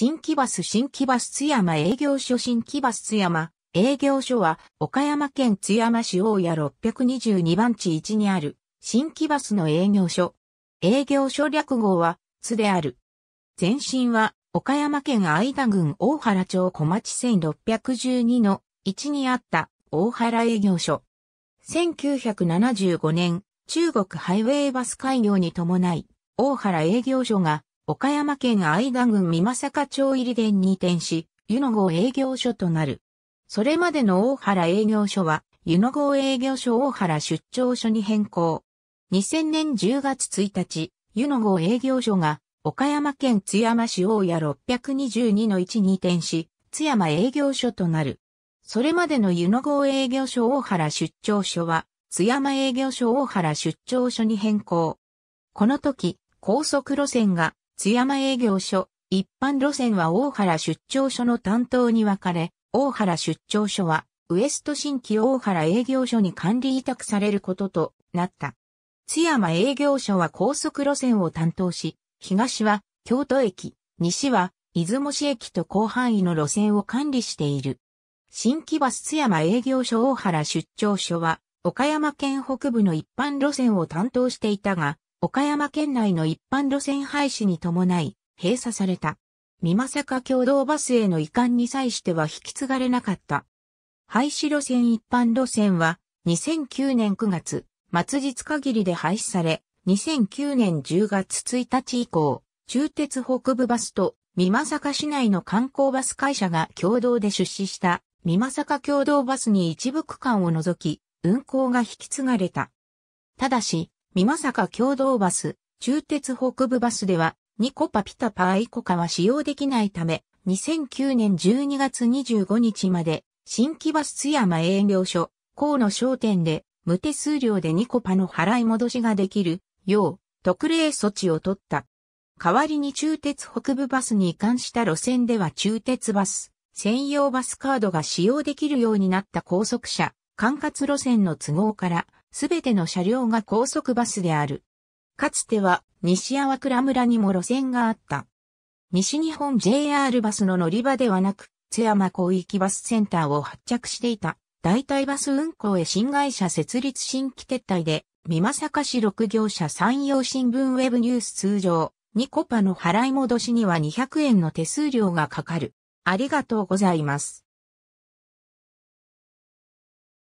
新木バス新木バス津山営業所新木バス津山営業所は岡山県津山市大谷622番地1にある新木バスの営業所。営業所略号は津である。前身は岡山県愛田郡大原町小町1612の1にあった大原営業所。1975年中国ハイウェイバス開業に伴い大原営業所が岡山県愛田郡三作町入り電に移転し、湯の号営業所となる。それまでの大原営業所は、湯の号営業所大原出張所に変更。2000年10月1日、湯の号営業所が、岡山県津山市大谷622の1に移転し、津山営業所となる。それまでの湯の号営業所大原出張所は、津山営業所大原出張所に変更。この時、高速路線が津山営業所、一般路線は大原出張所の担当に分かれ、大原出張所は、ウエスト新規大原営業所に管理委託されることとなった。津山営業所は高速路線を担当し、東は京都駅、西は出雲市駅と広範囲の路線を管理している。新規バス津山営業所大原出張所は、岡山県北部の一般路線を担当していたが、岡山県内の一般路線廃止に伴い、閉鎖された。美作共同バスへの移管に際しては引き継がれなかった。廃止路線一般路線は、2009年9月、末日限りで廃止され、2009年10月1日以降、中鉄北部バスと美作市内の観光バス会社が共同で出資した美作共同バスに一部区間を除き、運行が引き継がれた。ただし、三か共同バス、中鉄北部バスでは、ニコパピタパーイコカは使用できないため、2009年12月25日まで、新規バス津山営業所、河野商店で、無手数料でニコパの払い戻しができる、よう、特例措置を取った。代わりに中鉄北部バスに移管した路線では中鉄バス、専用バスカードが使用できるようになった高速車、管轄路線の都合から、すべての車両が高速バスである。かつては西粟倉村にも路線があった。西日本 JR バスの乗り場ではなく、津山広域バスセンターを発着していた、代替バス運行へ新会社設立新規撤退で、美坂市6業者山陽新聞ウェブニュース通常、ニコパの払い戻しには200円の手数料がかかる。ありがとうございます。